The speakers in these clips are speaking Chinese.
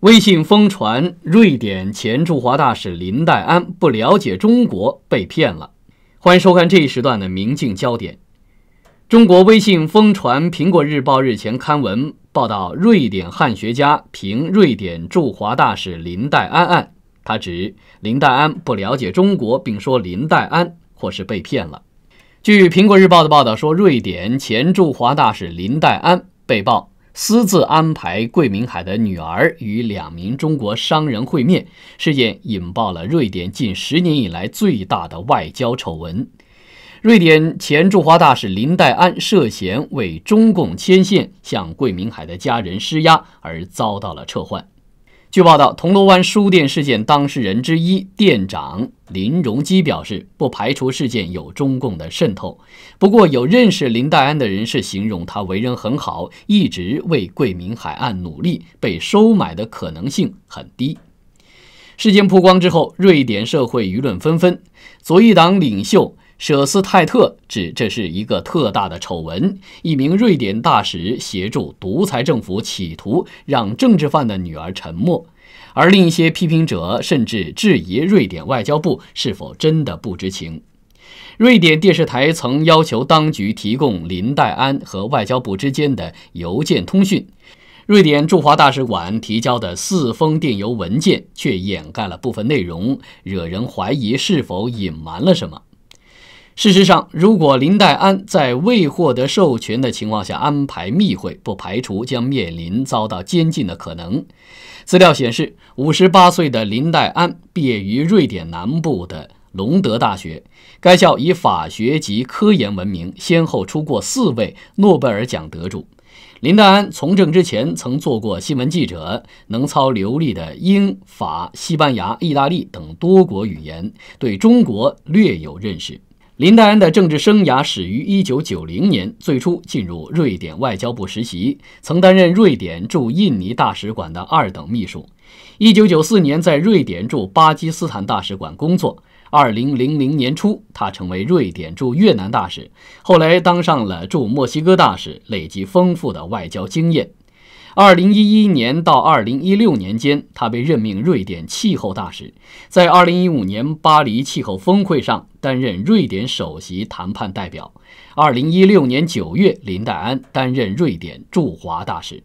微信疯传，瑞典前驻华大使林黛安不了解中国被骗了。欢迎收看这一时段的《明镜焦点》。中国微信疯传，苹果日报日前刊文报道瑞典汉学家评瑞典驻华大使林黛安案，他指林黛安不了解中国，并说林黛安或是被骗了。据苹果日报的报道说，瑞典前驻华大使林黛安被曝。私自安排桂明海的女儿与两名中国商人会面，事件引爆了瑞典近十年以来最大的外交丑闻。瑞典前驻华大使林黛安涉嫌为中共牵线，向桂明海的家人施压，而遭到了撤换。据报道，铜锣湾书店事件当事人之一店长林荣基表示，不排除事件有中共的渗透。不过，有认识林黛安的人士形容他为人很好，一直为桂明海岸努力，被收买的可能性很低。事件曝光之后，瑞典社会舆论纷纷，左翼党领袖。舍斯泰特指这是一个特大的丑闻，一名瑞典大使协助独裁政府企图让政治犯的女儿沉默，而另一些批评者甚至质疑瑞典外交部是否真的不知情。瑞典电视台曾要求当局提供林黛安和外交部之间的邮件通讯，瑞典驻华大使馆提交的四封电邮文件却掩盖了部分内容，惹人怀疑是否隐瞒了什么。事实上，如果林黛安在未获得授权的情况下安排密会，不排除将面临遭到监禁的可能。资料显示，五十八岁的林黛安毕业于瑞典南部的隆德大学，该校以法学及科研闻名，先后出过四位诺贝尔奖得主。林黛安从政之前曾做过新闻记者，能操流利的英法西班牙意大利等多国语言，对中国略有认识。林黛安的政治生涯始于1990年，最初进入瑞典外交部实习，曾担任瑞典驻印尼大使馆的二等秘书。1994年，在瑞典驻巴基斯坦大使馆工作。2000年初，他成为瑞典驻越南大使，后来当上了驻墨西哥大使，累积丰富的外交经验。二零一一年到二零一六年间，他被任命瑞典气候大使，在二零一五年巴黎气候峰会上担任瑞典首席谈判代表。二零一六年九月，林黛安担任瑞典驻华大使。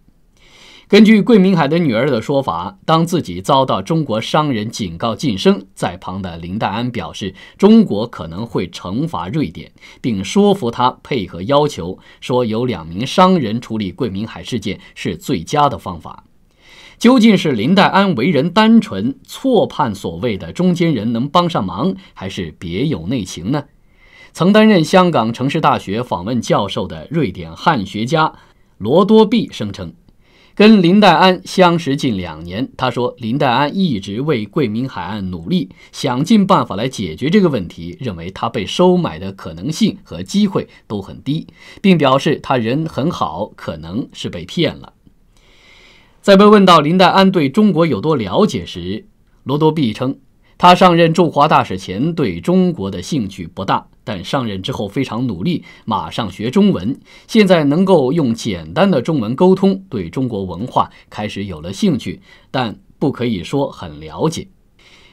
根据桂明海的女儿的说法，当自己遭到中国商人警告晋升，在旁的林黛安表示，中国可能会惩罚瑞典，并说服他配合要求，说有两名商人处理桂明海事件是最佳的方法。究竟是林黛安为人单纯，错判所谓的中间人能帮上忙，还是别有内情呢？曾担任香港城市大学访问教授的瑞典汉学家罗多毕声称。跟林黛安相识近两年，他说林黛安一直为桂明海岸努力，想尽办法来解决这个问题，认为他被收买的可能性和机会都很低，并表示他人很好，可能是被骗了。在被问到林黛安对中国有多了解时，罗多毕称，他上任驻华大使前对中国的兴趣不大。但上任之后非常努力，马上学中文，现在能够用简单的中文沟通，对中国文化开始有了兴趣，但不可以说很了解。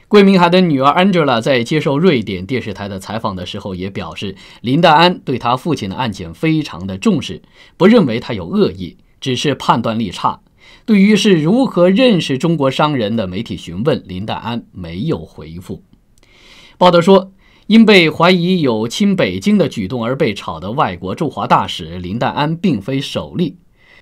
桂明海的女儿 Angela 在接受瑞典电视台的采访的时候也表示，林黛安对她父亲的案件非常的重视，不认为他有恶意，只是判断力差。对于是如何认识中国商人的媒体询问，林黛安没有回复。报道说。因被怀疑有亲北京的举动而被炒的外国驻华大使林黛安并非首例。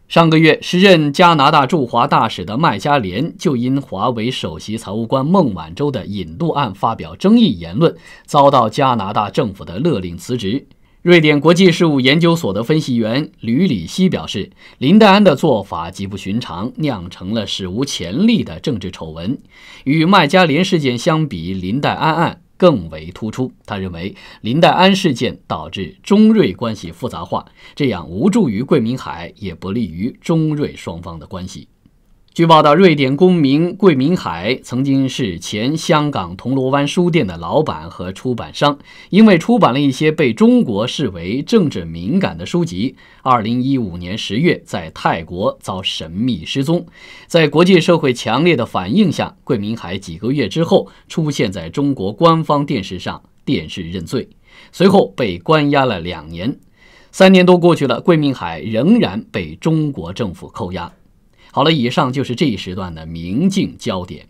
上个月，时任加拿大驻华大使的麦加连就因华为首席财务官孟晚舟的引渡案发表争议言论，遭到加拿大政府的勒令辞职。瑞典国际事务研究所的分析员吕里希表示，林黛安的做法极不寻常，酿成了史无前例的政治丑闻。与麦加连事件相比，林黛安案。更为突出。他认为，林黛安事件导致中瑞关系复杂化，这样无助于桂明海，也不利于中瑞双方的关系。据报道，瑞典公民桂明海曾经是前香港铜锣湾书店的老板和出版商，因为出版了一些被中国视为政治敏感的书籍，2015年10月在泰国遭神秘失踪。在国际社会强烈的反应下，桂明海几个月之后出现在中国官方电视上电视认罪，随后被关押了两年。三年多过去了，桂明海仍然被中国政府扣押。好了，以上就是这一时段的《明镜焦点》。